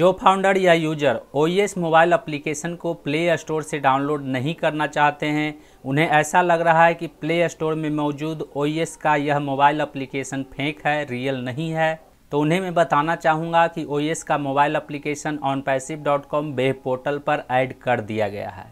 जो फाउंडर या user O mobile application को प्ले स्टोर से डाउनलोड नहीं करना चाहते हैं उन्हें ऐसा लग रहा है कि प्ले स्टोर में मौजूद ओ e का यह मोबाइल एप्लीकेशन फेंक है रियल नहीं है तो उन्हें मैं बताना चाहूँगा कि ओ e का mobile application ONPASSIVE dot com web portal पर ऐड कर दिया गया है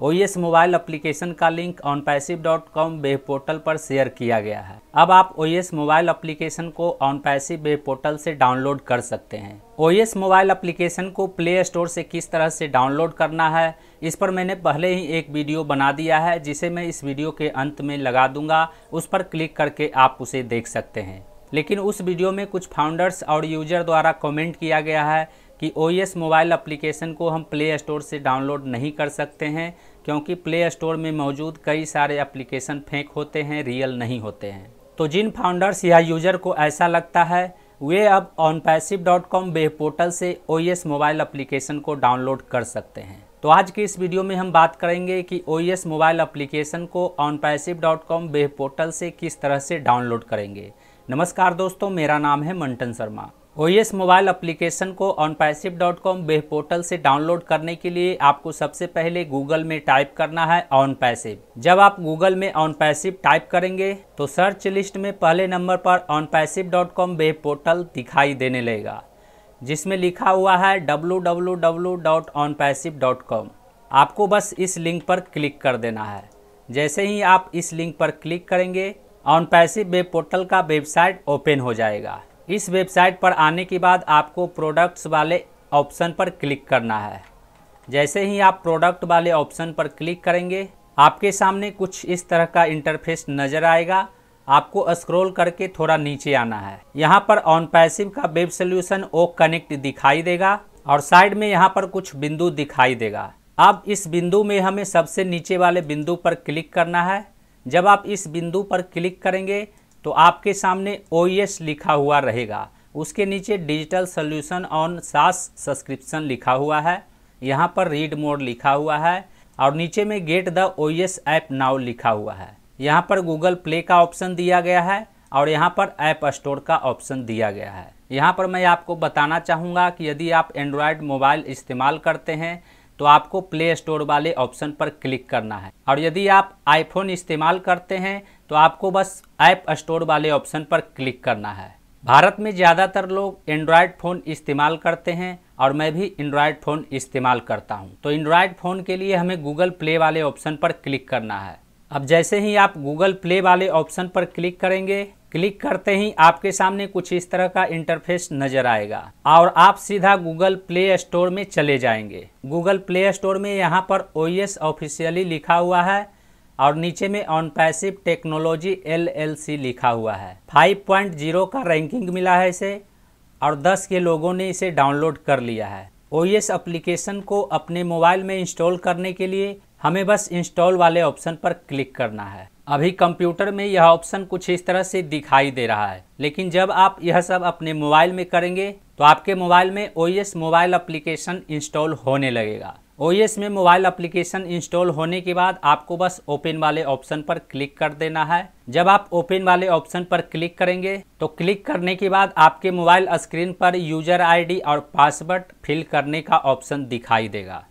ओ मोबाइल एप्लीकेशन का link ONPASSIVE dot com web portal पर शेयर किया गया है अब आप ओ मोबाइल एप्लीकेशन को ऑन पैसिव वेब पोर्टल से डाउनलोड कर सकते हैं ओ मोबाइल एप्लीकेशन को प्ले स्टोर से किस तरह से डाउनलोड करना है इस पर मैंने पहले ही एक वीडियो बना दिया है जिसे मैं इस वीडियो के अंत में लगा दूंगा उस पर क्लिक करके आप उसे देख सकते हैं लेकिन उस वीडियो में कुछ फाउंडर्स और यूजर द्वारा कमेंट किया गया है कि ओ मोबाइल एप्लीकेशन को हम प्ले स्टोर से डाउनलोड नहीं कर सकते हैं क्योंकि प्ले स्टोर में मौजूद कई सारे एप्लीकेशन फेंक होते हैं रियल नहीं होते हैं तो जिन फाउंडर्स या यूज़र को ऐसा लगता है वे अब ONPASSIVE dot com web portal से ओ मोबाइल एप्लीकेशन को डाउनलोड कर सकते हैं तो आज की इस वीडियो में हम बात करेंगे कि ओ मोबाइल एप्लीकेशन को ONPASSIVE dot com web portal से किस तरह से डाउनलोड करेंगे नमस्कार दोस्तों मेरा नाम है Mantan Sharma O mobile application को ONPASSIVE dot com web portal से डाउनलोड करने के लिए आपको सबसे पहले गूगल में टाइप करना है ऑन पैसिव जब आप गूगल में ऑन पैसिव टाइप करेंगे तो सर्च लिस्ट में पहले नंबर पर ONPASSIVE dot com web portal दिखाई देने लगेगा जिसमें लिखा हुआ है W W dot on dot com आपको बस इस लिंक पर क्लिक कर देना है जैसे ही आप इस लिंक पर क्लिक करेंगे ऑन पैसिव वेब पोर्टल का वेबसाइट ओपन हो जाएगा इस वेबसाइट पर आने के बाद आपको प्रोडक्ट्स वाले ऑप्शन पर क्लिक करना है जैसे ही आप प्रोडक्ट वाले ऑप्शन पर क्लिक करेंगे आपके सामने कुछ इस तरह का इंटरफेस नज़र आएगा आपको स्क्रॉल करके थोड़ा नीचे आना है यहाँ पर ऑन पैसिव का वेब सोल्यूशन ओ कनेक्ट दिखाई देगा और साइड में यहाँ पर कुछ बिंदु दिखाई देगा अब इस बिंदु में हमें सबसे नीचे वाले बिंदु पर क्लिक करना है जब आप इस बिंदु पर क्लिक करेंगे तो आपके सामने ओ e लिखा हुआ रहेगा उसके नीचे digital solution on SaaS subscription लिखा हुआ है यहाँ पर रीड मोड लिखा हुआ है और नीचे में get the O e app now लिखा हुआ है यहाँ पर गूगल प्ले का ऑप्शन दिया गया है और यहाँ पर ऐप स्टोर का ऑप्शन दिया गया है यहाँ पर मैं आपको बताना चाहूँगा कि यदि आप एंड्रॉयड मोबाइल इस्तेमाल करते हैं तो आपको प्ले स्टोर वाले ऑप्शन पर क्लिक करना है और यदि आप आईफोन इस्तेमाल करते हैं तो आपको बस ऐप स्टोर वाले ऑप्शन पर क्लिक करना है भारत में ज़्यादातर लोग एंड्रॉयड फ़ोन इस्तेमाल करते हैं और मैं भी एंड्रॉयड फ़ोन इस्तेमाल करता हूं। तो एंड्रॉयड फ़ोन के लिए हमें गूगल प्ले वाले ऑप्शन पर क्लिक करना है अब जैसे ही आप गूगल प्ले वाले ऑप्शन पर क्लिक करेंगे क्लिक करते ही आपके सामने कुछ इस तरह का इंटरफेस नज़र आएगा और आप सीधा गूगल प्ले स्टोर में चले जाएंगे गूगल प्ले स्टोर में यहाँ पर ओ ऑफिशियली लिखा हुआ है और नीचे में ऑन पैसिव टेक्नोलॉजी एलएलसी लिखा हुआ है 5.0 का रैंकिंग मिला है इसे और 10 के लोगों ने इसे डाउनलोड कर लिया है ओ एस एप्लीकेशन को अपने मोबाइल में इंस्टॉल करने के लिए हमें बस इंस्टॉल वाले ऑप्शन पर क्लिक करना है अभी कंप्यूटर में यह ऑप्शन कुछ इस तरह से दिखाई दे रहा है लेकिन जब आप यह सब अपने मोबाइल में करेंगे तो आपके मोबाइल में ओ मोबाइल अप्लीकेशन इंस्टॉल होने लगेगा ओ में मोबाइल एप्लीकेशन इंस्टॉल होने के बाद आपको बस ओपन वाले ऑप्शन पर क्लिक कर देना है जब आप ओपन वाले ऑप्शन पर क्लिक करेंगे तो क्लिक करने के बाद आपके मोबाइल स्क्रीन पर यूजर आईडी और पासवर्ड फिल करने का ऑप्शन दिखाई देगा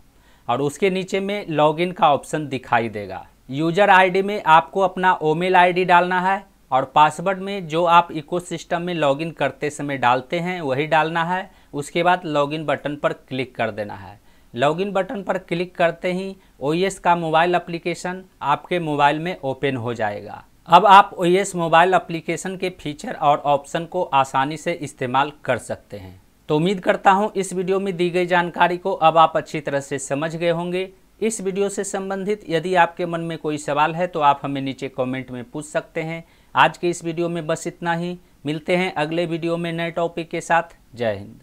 और उसके नीचे में लॉगिन का ऑप्शन दिखाई देगा यूजर आईडी में आपको अपना ओमेल आईडी डालना है और पासवर्ड में जो आप इको सिस्टम में लॉगिन करते समय डालते हैं वही डालना है उसके बाद लॉगिन बटन पर क्लिक कर देना है लॉगिन बटन पर क्लिक करते ही ओ का मोबाइल एप्लीकेशन आपके मोबाइल में ओपन हो जाएगा अब आप ओ मोबाइल एप्लीकेशन के फीचर और ऑप्शन को आसानी से इस्तेमाल कर सकते हैं तो उम्मीद करता हूं इस वीडियो में दी गई जानकारी को अब आप अच्छी तरह से समझ गए होंगे इस वीडियो से संबंधित यदि आपके मन में कोई सवाल है तो आप हमें नीचे कमेंट में पूछ सकते हैं आज के इस वीडियो में बस इतना ही मिलते हैं अगले वीडियो में नए टॉपिक के साथ जय हिंद